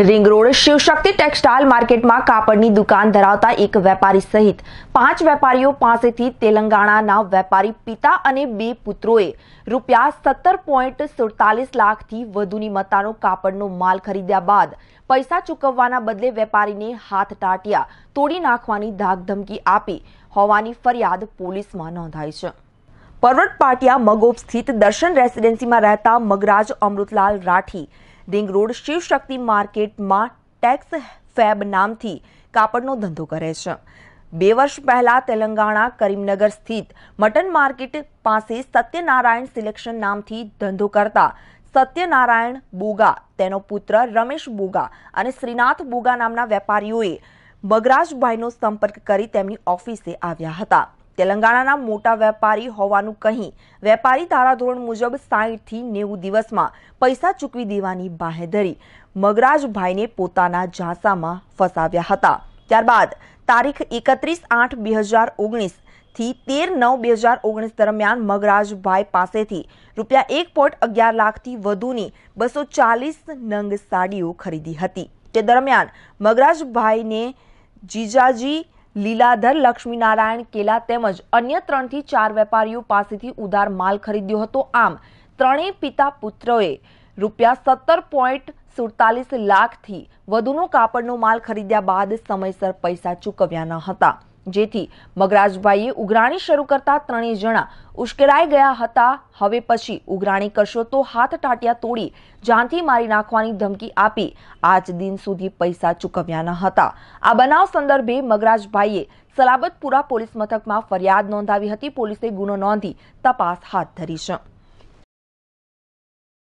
ring road Shivshakti textile માર્કેટમાં કાપડની દુકાન ધરાવતા એક વેપારી સહિત પાંચ વેપારીઓ પાસેથી તેલંગાણાના વેપારી પિતા અને બે પુત્રોએ રૂપિયા સત્તર પોઈન્ટ સુડતાલીસ લાખથી વધુની મતાનો કાપડનો માલ ખરીદ્યા બાદ પૈસા ચૂકવવાના બદલે વેપારીને હાથ ટાટિયા તોડી નાખવાની ધાકધમકી આપી હોવાની ફરિયાદ પોલીસમાં નોંધાઈ છે પર્વત પાટિયા મગોપ સ્થિત દર્શન રેસિડેન્સીમાં રહેતા મગરાજ અમૃતલાલ રાઠી રિંગ રોડ શિવશક્તિ માર્કેટમાં ટેક્સ ફેબ નામથી કાપડનો ધંધો કરે છે બે વર્ષ પહેલા તેલંગાણા કરીમનગર સ્થિત મટન માર્કેટ પાસે સત્યનારાયણ સિલેક્શન નામથી ધંધો કરતા સત્યનારાયણ બોગા તેનો પુત્ર રમેશ બોગા અને શ્રીનાથ બોગા નામના વેપારીઓએ મગરાજભાઈનો સંપર્ક કરી તેમની ઓફિસે આવ્યા હતા તેલંગાણાના મોટા વેપારી હોવાનું કહી વેપારી ધારાધોરણ મુજબ સાહીઠથી નેવું દિવસમાં પૈસા ચૂકવી દેવાની બાહેધરી મગરાજભાઈને પોતાના ઝાંસામાં ફસાવ્યા હતા ત્યારબાદ તારીખ એકત્રીસ આઠ બે હજાર ઓગણીસ થી તેર નવ બે હજાર ઓગણીસ દરમિયાન મગરાજભાઈ પાસેથી રૂપિયા એક પોઈન્ટ અગિયાર લાખથી વધુની બસો ચાલીસ નંગ સાડીઓ ખરીદી હતી તે દરમિયાન મગરાજભાઈને જીજાજી લીલાધર લક્ષ્મીનારાયણ કેલા તેમજ અન્ય ત્રણથી ચાર વેપારીઓ પાસેથી ઉધાર માલ ખરીદ્યો હતો આમ ત્રણેય પિતા પુત્રોએ રૂપિયા સત્તર પોઈન્ટ સુડતાલીસ લાખથી વધુનો કાપડનો માલ ખરીદ્યા બાદ સમયસર પૈસા ચૂકવ્યા ન હતા જેથી મગરાજભાઈએ ઉઘરાણી શરૂ કરતા ત્રણેય જણા ઉશ્કેરાઈ ગયા હતા હવે પછી ઉઘરાણી કરશો તો હાથ ટાંટિયા તોડી જાનથી મારી નાખવાની ધમકી આપી આજ દિન સુધી પૈસા ચૂકવ્યા ન હતા આ બનાવ સંદર્ભે મગરાજભાઈએ સલાબતપુરા પોલીસ મથકમાં ફરિયાદ નોંધાવી હતી પોલીસે ગુનો નોંધી તપાસ હાથ ધરી છે